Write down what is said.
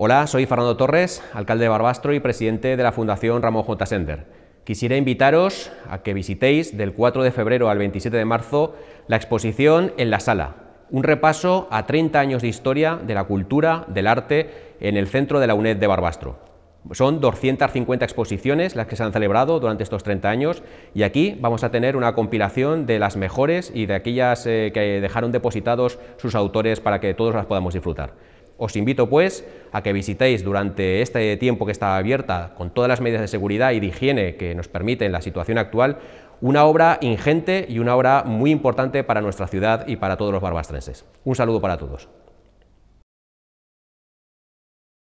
Hola, soy Fernando Torres, alcalde de Barbastro y presidente de la Fundación Ramón J. Sender. Quisiera invitaros a que visitéis del 4 de febrero al 27 de marzo la exposición en la sala, un repaso a 30 años de historia de la cultura, del arte, en el centro de la UNED de Barbastro. Son 250 exposiciones las que se han celebrado durante estos 30 años y aquí vamos a tener una compilación de las mejores y de aquellas eh, que dejaron depositados sus autores para que todos las podamos disfrutar. Os invito pues a que visitéis durante este tiempo que está abierta, con todas las medidas de seguridad y de higiene que nos permiten la situación actual, una obra ingente y una obra muy importante para nuestra ciudad y para todos los barbastrenses. Un saludo para todos.